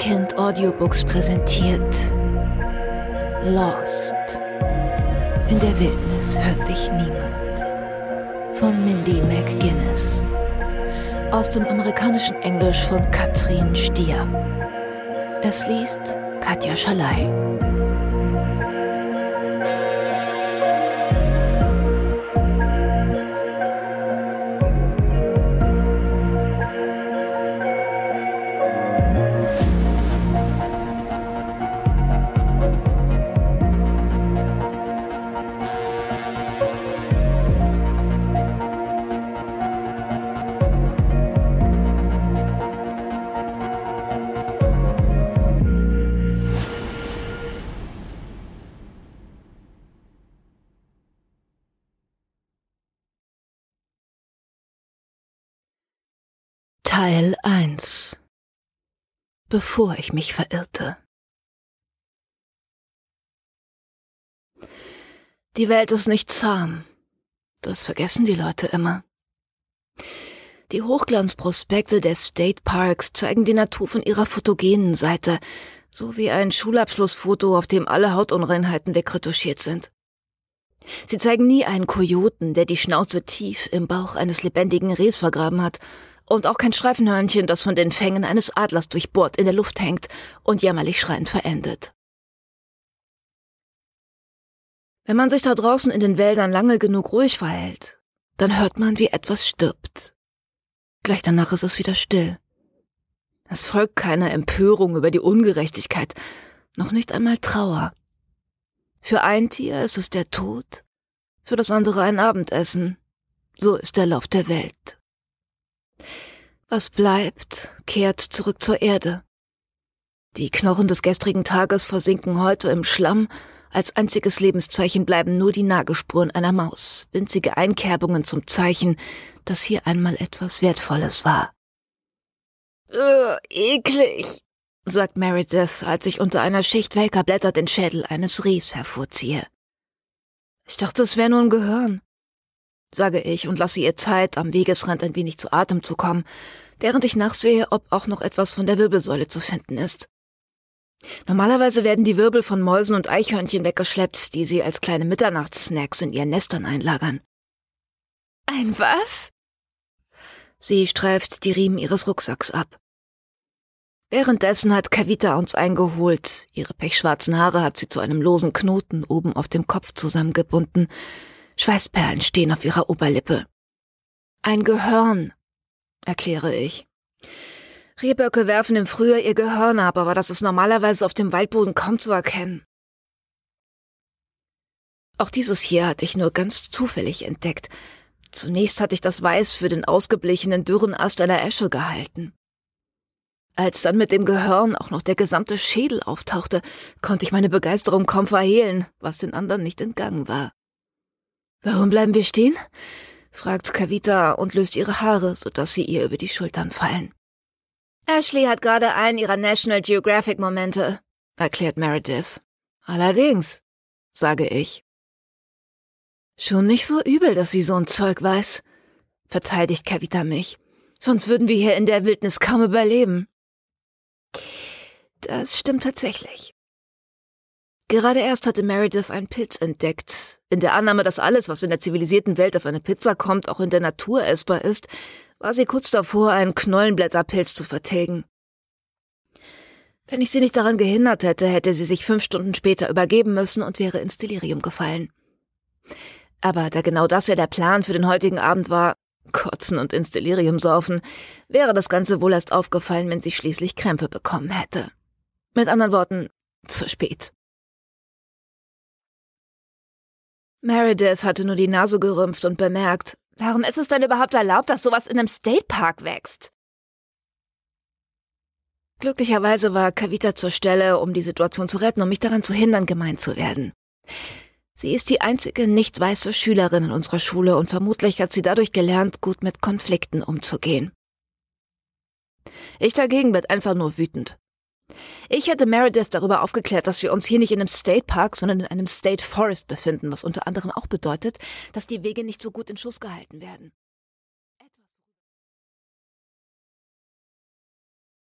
Kind Audiobooks präsentiert Lost. In der Wildnis hört dich niemand. Von Mindy McGuinness. Aus dem amerikanischen Englisch von Katrin Stier. Es liest Katja Schalay. Teil 1 Bevor ich mich verirrte Die Welt ist nicht zahm. Das vergessen die Leute immer. Die Hochglanzprospekte der State Parks zeigen die Natur von ihrer photogenen Seite, so wie ein Schulabschlussfoto, auf dem alle Hautunreinheiten dekretuschiert sind. Sie zeigen nie einen Kojoten, der die Schnauze tief im Bauch eines lebendigen Rehs vergraben hat und auch kein Streifenhörnchen, das von den Fängen eines Adlers durchbohrt in der Luft hängt und jämmerlich schreiend verendet. Wenn man sich da draußen in den Wäldern lange genug ruhig verhält, dann hört man, wie etwas stirbt. Gleich danach ist es wieder still. Es folgt keine Empörung über die Ungerechtigkeit, noch nicht einmal Trauer. Für ein Tier ist es der Tod, für das andere ein Abendessen. So ist der Lauf der Welt. Was bleibt, kehrt zurück zur Erde. Die Knochen des gestrigen Tages versinken heute im Schlamm, als einziges Lebenszeichen bleiben nur die Nagespuren einer Maus, winzige Einkerbungen zum Zeichen, dass hier einmal etwas Wertvolles war. Äh, eklig, sagt Meredith, als ich unter einer Schicht welker Blätter den Schädel eines Rehs hervorziehe. Ich dachte, es wäre nur ein Gehirn sage ich und lasse ihr Zeit, am Wegesrand ein wenig zu Atem zu kommen, während ich nachsehe, ob auch noch etwas von der Wirbelsäule zu finden ist. Normalerweise werden die Wirbel von Mäusen und Eichhörnchen weggeschleppt, die sie als kleine Mitternachtssnacks in ihren Nestern einlagern. Ein was? Sie streift die Riemen ihres Rucksacks ab. Währenddessen hat Kavita uns eingeholt. Ihre pechschwarzen Haare hat sie zu einem losen Knoten oben auf dem Kopf zusammengebunden, Schweißperlen stehen auf ihrer Oberlippe. Ein Gehirn, erkläre ich. Rehböcke werfen im Frühjahr ihr Gehirn ab, aber das ist normalerweise auf dem Waldboden kaum zu erkennen. Auch dieses hier hatte ich nur ganz zufällig entdeckt. Zunächst hatte ich das Weiß für den ausgeblichenen dürren Ast einer Esche gehalten. Als dann mit dem Gehirn auch noch der gesamte Schädel auftauchte, konnte ich meine Begeisterung kaum verhehlen, was den anderen nicht entgangen war. Warum bleiben wir stehen? fragt Kavita und löst ihre Haare, sodass sie ihr über die Schultern fallen. Ashley hat gerade einen ihrer National Geographic-Momente, erklärt Meredith. Allerdings, sage ich. Schon nicht so übel, dass sie so ein Zeug weiß, verteidigt Kavita mich. Sonst würden wir hier in der Wildnis kaum überleben. Das stimmt tatsächlich. Gerade erst hatte Meredith einen Pilz entdeckt, in der Annahme, dass alles, was in der zivilisierten Welt auf eine Pizza kommt, auch in der Natur essbar ist, war sie kurz davor, einen Knollenblätterpilz zu vertilgen. Wenn ich sie nicht daran gehindert hätte, hätte sie sich fünf Stunden später übergeben müssen und wäre ins Delirium gefallen. Aber da genau das ja der Plan für den heutigen Abend war, kotzen und ins Delirium saufen, wäre das Ganze wohl erst aufgefallen, wenn sie schließlich Krämpfe bekommen hätte. Mit anderen Worten, zu spät. Meredith hatte nur die Nase gerümpft und bemerkt, warum ist es denn überhaupt erlaubt, dass sowas in einem State Park wächst? Glücklicherweise war Kavita zur Stelle, um die Situation zu retten und um mich daran zu hindern, gemeint zu werden. Sie ist die einzige nicht weiße Schülerin in unserer Schule und vermutlich hat sie dadurch gelernt, gut mit Konflikten umzugehen. Ich dagegen werd einfach nur wütend. Ich hätte Meredith darüber aufgeklärt, dass wir uns hier nicht in einem State Park, sondern in einem State Forest befinden, was unter anderem auch bedeutet, dass die Wege nicht so gut in Schuss gehalten werden.